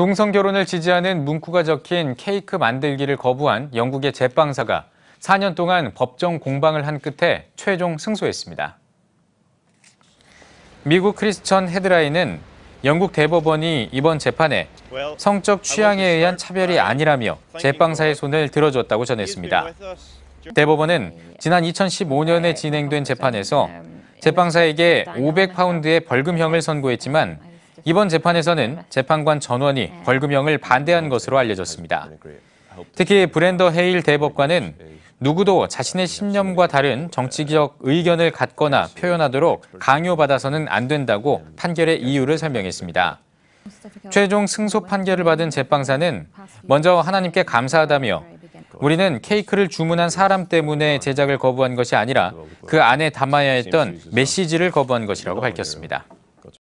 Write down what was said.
동성 결혼을 지지하는 문구가 적힌 케이크 만들기를 거부한 영국의 제빵사가 4년 동안 법정 공방을 한 끝에 최종 승소했습니다. 미국 크리스천 헤드라인은 영국 대법원이 이번 재판에 성적 취향에 의한 차별이 아니라며 제빵사의 손을 들어줬다고 전했습니다. 대법원은 지난 2015년에 진행된 재판에서 제빵사에게 500파운드의 벌금형을 선고했지만 이번 재판에서는 재판관 전원이 네. 벌금형을 반대한 것으로 알려졌습니다. 특히 브랜더 헤일 대법관은 누구도 자신의 신념과 다른 정치적 의견을 갖거나 표현하도록 강요받아서는 안 된다고 판결의 이유를 설명했습니다. 최종 승소 판결을 받은 제빵사는 먼저 하나님께 감사하다며 우리는 케이크를 주문한 사람 때문에 제작을 거부한 것이 아니라 그 안에 담아야 했던 메시지를 거부한 것이라고 밝혔습니다.